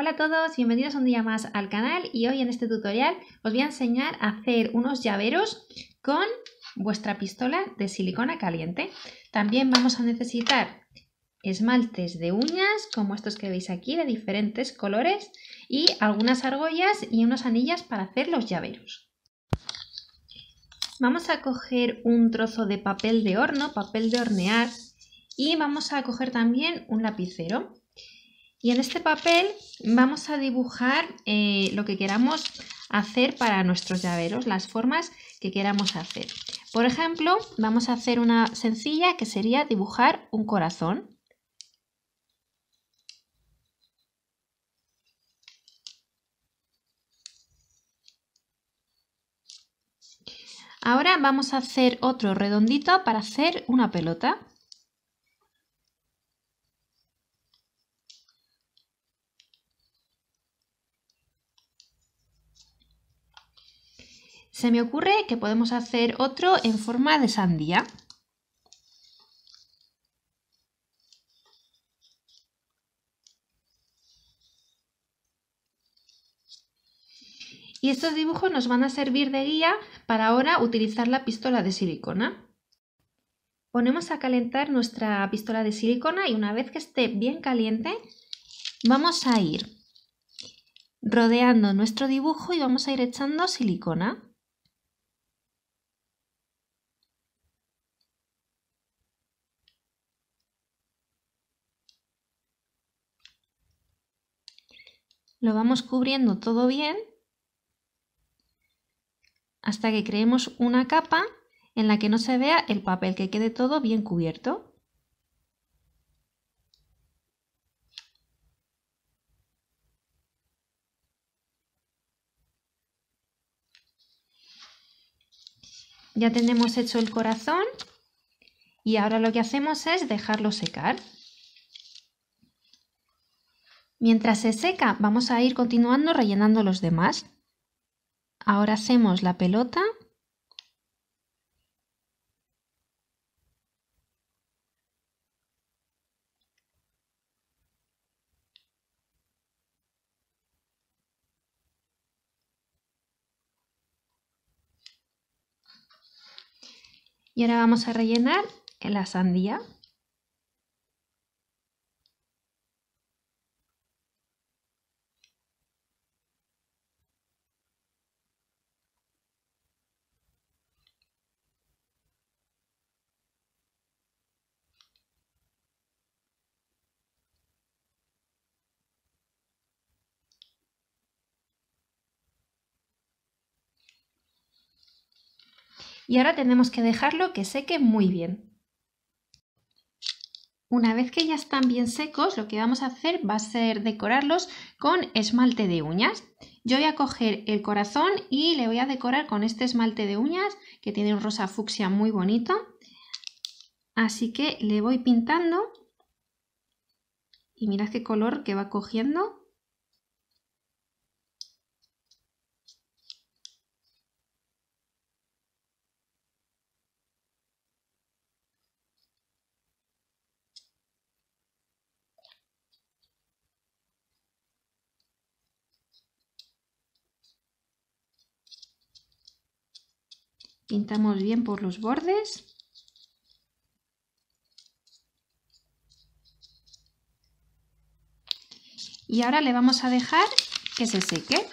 Hola a todos, bienvenidos un día más al canal y hoy en este tutorial os voy a enseñar a hacer unos llaveros con vuestra pistola de silicona caliente. También vamos a necesitar esmaltes de uñas como estos que veis aquí de diferentes colores y algunas argollas y unas anillas para hacer los llaveros. Vamos a coger un trozo de papel de horno, papel de hornear y vamos a coger también un lapicero. Y en este papel vamos a dibujar eh, lo que queramos hacer para nuestros llaveros, las formas que queramos hacer. Por ejemplo, vamos a hacer una sencilla que sería dibujar un corazón. Ahora vamos a hacer otro redondito para hacer una pelota. Se me ocurre que podemos hacer otro en forma de sandía. Y estos dibujos nos van a servir de guía para ahora utilizar la pistola de silicona. Ponemos a calentar nuestra pistola de silicona y una vez que esté bien caliente, vamos a ir rodeando nuestro dibujo y vamos a ir echando silicona. Lo vamos cubriendo todo bien hasta que creemos una capa en la que no se vea el papel, que quede todo bien cubierto. Ya tenemos hecho el corazón y ahora lo que hacemos es dejarlo secar. Mientras se seca vamos a ir continuando rellenando los demás. Ahora hacemos la pelota. Y ahora vamos a rellenar la sandía. y ahora tenemos que dejarlo que seque muy bien. Una vez que ya están bien secos, lo que vamos a hacer va a ser decorarlos con esmalte de uñas. Yo voy a coger el corazón y le voy a decorar con este esmalte de uñas que tiene un rosa fucsia muy bonito. Así que le voy pintando y mirad qué color que va cogiendo Pintamos bien por los bordes. Y ahora le vamos a dejar que se seque.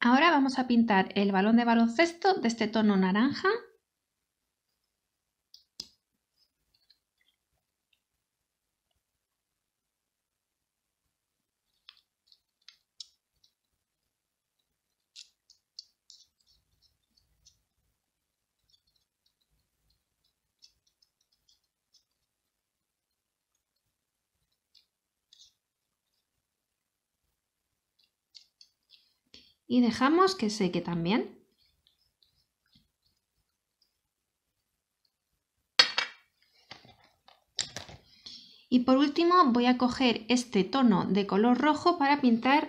Ahora vamos a pintar el balón de baloncesto de este tono naranja y dejamos que seque también. Y por último voy a coger este tono de color rojo para pintar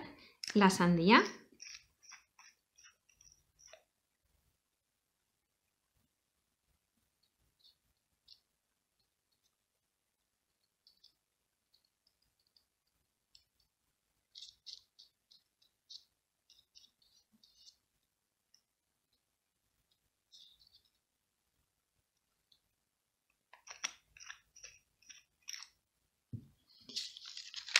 la sandía.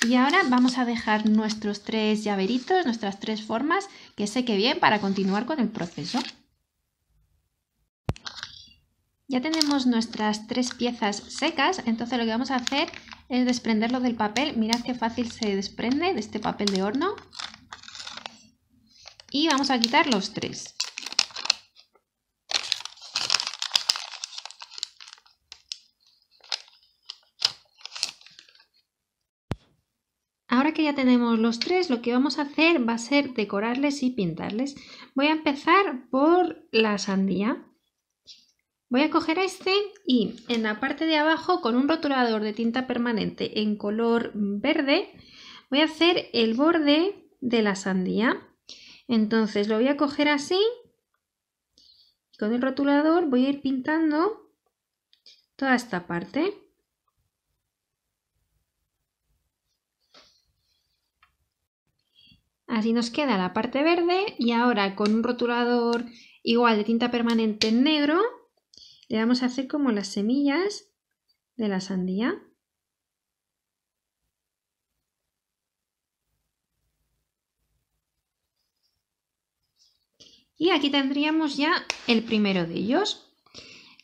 Y ahora vamos a dejar nuestros tres llaveritos, nuestras tres formas que seque bien para continuar con el proceso. Ya tenemos nuestras tres piezas secas, entonces lo que vamos a hacer es desprenderlo del papel. Mirad qué fácil se desprende de este papel de horno. Y vamos a quitar los tres. que ya tenemos los tres, lo que vamos a hacer va a ser decorarles y pintarles. Voy a empezar por la sandía. Voy a coger este y en la parte de abajo con un rotulador de tinta permanente en color verde voy a hacer el borde de la sandía. Entonces lo voy a coger así. Con el rotulador voy a ir pintando toda esta parte. Así nos queda la parte verde y ahora con un rotulador igual de tinta permanente en negro le vamos a hacer como las semillas de la sandía. Y aquí tendríamos ya el primero de ellos.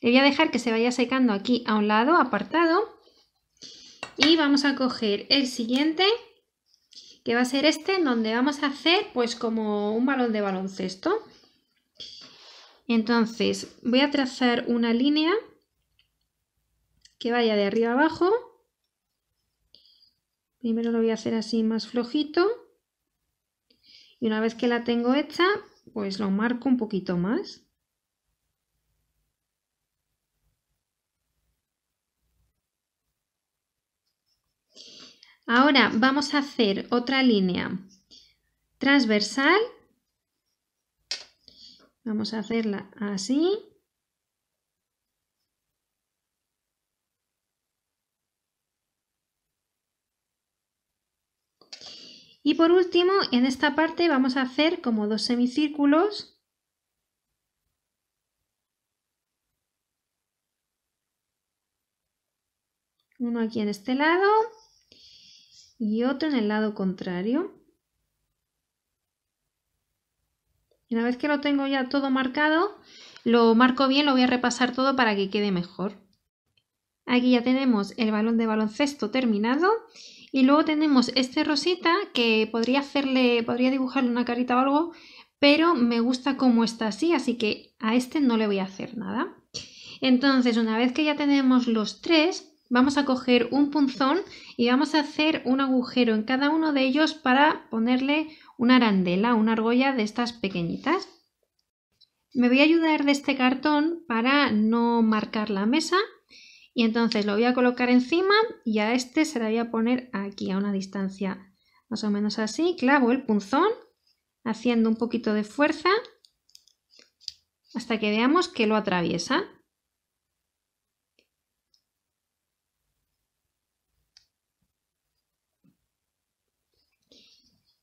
Le voy a dejar que se vaya secando aquí a un lado, apartado. Y vamos a coger el siguiente que va a ser este en donde vamos a hacer pues como un balón de baloncesto. Entonces voy a trazar una línea que vaya de arriba abajo. Primero lo voy a hacer así más flojito. Y una vez que la tengo hecha, pues lo marco un poquito más. Ahora vamos a hacer otra línea transversal. Vamos a hacerla así. Y por último, en esta parte vamos a hacer como dos semicírculos. Uno aquí en este lado y otro en el lado contrario. Una vez que lo tengo ya todo marcado, lo marco bien, lo voy a repasar todo para que quede mejor. Aquí ya tenemos el balón de baloncesto terminado y luego tenemos este rosita que podría hacerle, podría dibujarle una carita o algo, pero me gusta cómo está así, así que a este no le voy a hacer nada. Entonces, una vez que ya tenemos los tres, vamos a coger un punzón y vamos a hacer un agujero en cada uno de ellos para ponerle una arandela, una argolla de estas pequeñitas. Me voy a ayudar de este cartón para no marcar la mesa y entonces lo voy a colocar encima y a este se la voy a poner aquí a una distancia más o menos así, clavo el punzón haciendo un poquito de fuerza hasta que veamos que lo atraviesa.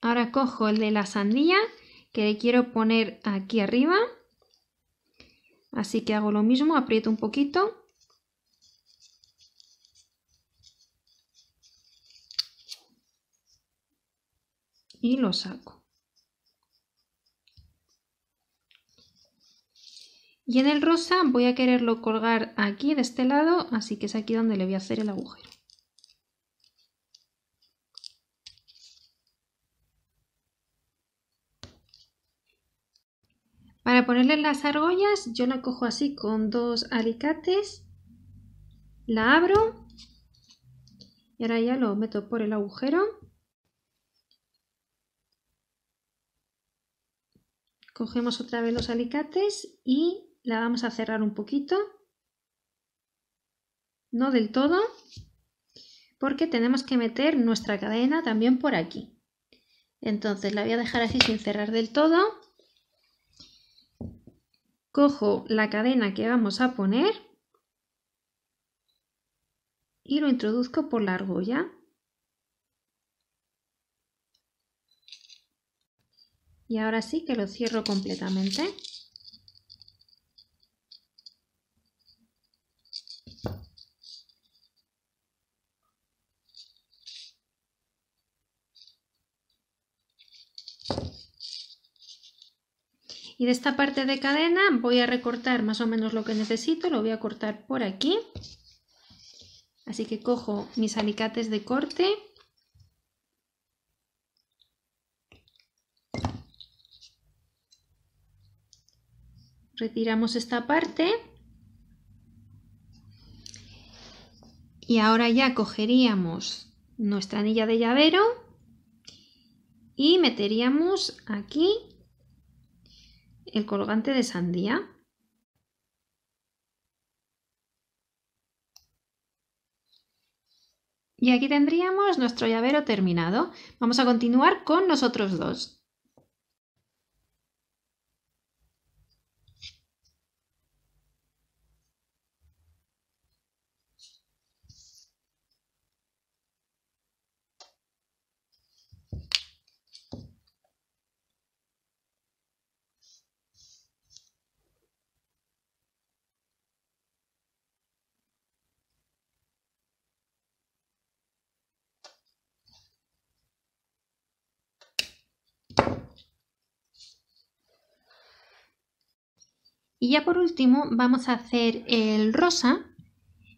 Ahora cojo el de la sandía que le quiero poner aquí arriba. Así que hago lo mismo, aprieto un poquito. Y lo saco. Y en el rosa voy a quererlo colgar aquí de este lado, así que es aquí donde le voy a hacer el agujero. ponerle las argollas yo la cojo así con dos alicates, la abro y ahora ya lo meto por el agujero. Cogemos otra vez los alicates y la vamos a cerrar un poquito, no del todo, porque tenemos que meter nuestra cadena también por aquí. Entonces la voy a dejar así sin cerrar del todo cojo la cadena que vamos a poner y lo introduzco por la argolla. Y ahora sí que lo cierro completamente. de esta parte de cadena voy a recortar más o menos lo que necesito, lo voy a cortar por aquí. Así que cojo mis alicates de corte. Retiramos esta parte. Y ahora ya cogeríamos nuestra anilla de llavero y meteríamos aquí el colgante de sandía? Y aquí tendríamos nuestro llavero terminado. Vamos a continuar con nosotros dos. Y ya por último vamos a hacer el rosa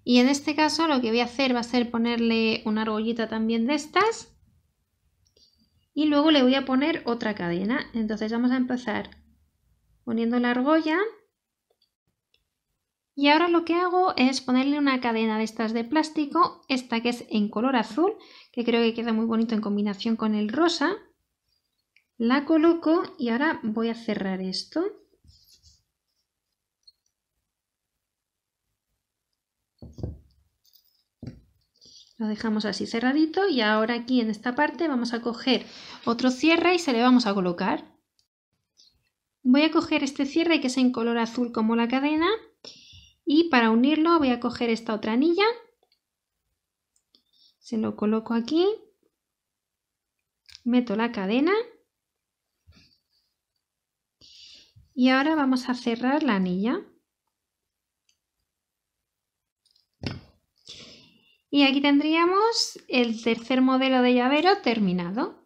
y en este caso lo que voy a hacer va a ser ponerle una argollita también de estas y luego le voy a poner otra cadena. Entonces vamos a empezar poniendo la argolla y ahora lo que hago es ponerle una cadena de estas de plástico, esta que es en color azul, que creo que queda muy bonito en combinación con el rosa. La coloco y ahora voy a cerrar esto. Lo dejamos así cerradito y ahora aquí en esta parte vamos a coger otro cierre y se le vamos a colocar. Voy a coger este cierre que es en color azul como la cadena y para unirlo voy a coger esta otra anilla. Se lo coloco aquí. Meto la cadena. Y ahora vamos a cerrar la anilla. Y aquí tendríamos el tercer modelo de llavero terminado.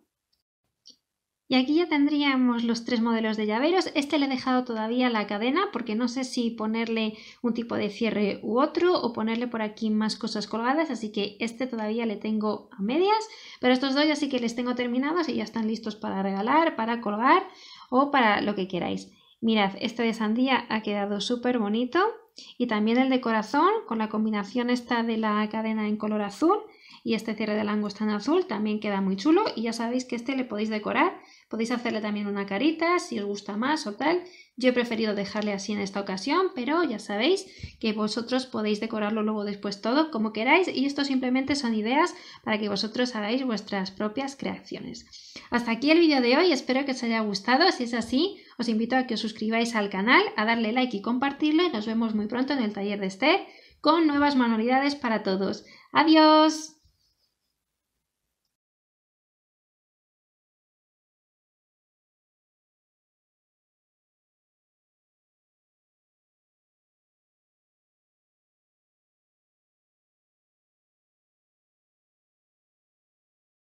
Y aquí ya tendríamos los tres modelos de llaveros. Este le he dejado todavía la cadena porque no sé si ponerle un tipo de cierre u otro o ponerle por aquí más cosas colgadas, así que este todavía le tengo a medias, pero estos dos ya sí que les tengo terminados y ya están listos para regalar, para colgar o para lo que queráis. Mirad, este de sandía ha quedado súper bonito y también el de corazón con la combinación esta de la cadena en color azul y este cierre de en azul también queda muy chulo y ya sabéis que este le podéis decorar, podéis hacerle también una carita si os gusta más o tal. Yo he preferido dejarle así en esta ocasión, pero ya sabéis que vosotros podéis decorarlo luego después todo como queráis y esto simplemente son ideas para que vosotros hagáis vuestras propias creaciones. Hasta aquí el vídeo de hoy, espero que os haya gustado, si es así os invito a que os suscribáis al canal, a darle like y compartirlo y nos vemos muy pronto en el taller de este con nuevas manualidades para todos. ¡Adiós!